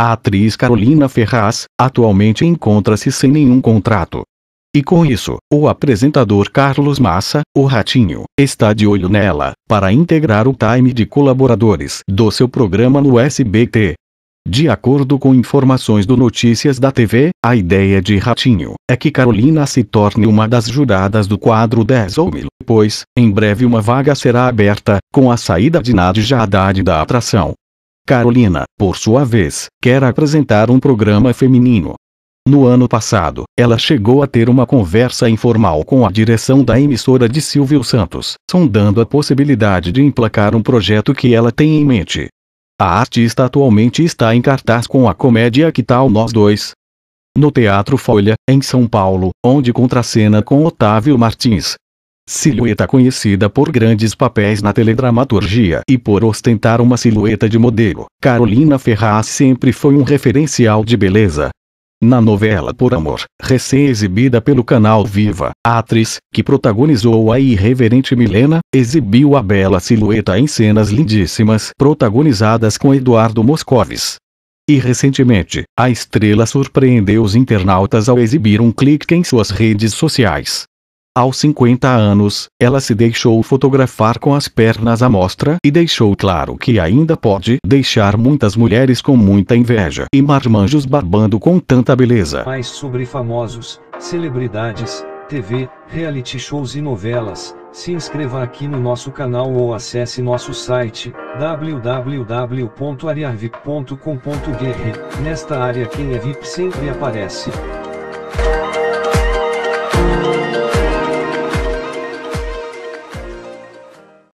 A atriz Carolina Ferraz, atualmente encontra-se sem nenhum contrato. E com isso, o apresentador Carlos Massa, o Ratinho, está de olho nela, para integrar o time de colaboradores do seu programa no SBT. De acordo com informações do Notícias da TV, a ideia de Ratinho é que Carolina se torne uma das juradas do quadro 10 ou 1000, pois, em breve uma vaga será aberta, com a saída de Nadja Haddad da atração. Carolina, por sua vez, quer apresentar um programa feminino. No ano passado, ela chegou a ter uma conversa informal com a direção da emissora de Silvio Santos, sondando a possibilidade de emplacar um projeto que ela tem em mente. A artista atualmente está em cartaz com a comédia Que Tal Nós Dois? No Teatro Folha, em São Paulo, onde contracena com Otávio Martins, Silhueta conhecida por grandes papéis na teledramaturgia e por ostentar uma silhueta de modelo, Carolina Ferraz sempre foi um referencial de beleza. Na novela Por Amor, recém-exibida pelo canal Viva, a atriz, que protagonizou a irreverente Milena, exibiu a bela silhueta em cenas lindíssimas protagonizadas com Eduardo Moscovis. E recentemente, a estrela surpreendeu os internautas ao exibir um clique em suas redes sociais, aos 50 anos, ela se deixou fotografar com as pernas à mostra e deixou claro que ainda pode deixar muitas mulheres com muita inveja e marmanjos barbando com tanta beleza. Mais sobre famosos, celebridades, TV, reality shows e novelas, se inscreva aqui no nosso canal ou acesse nosso site www.ariarvip.com.br. Nesta área quem é VIP sempre aparece.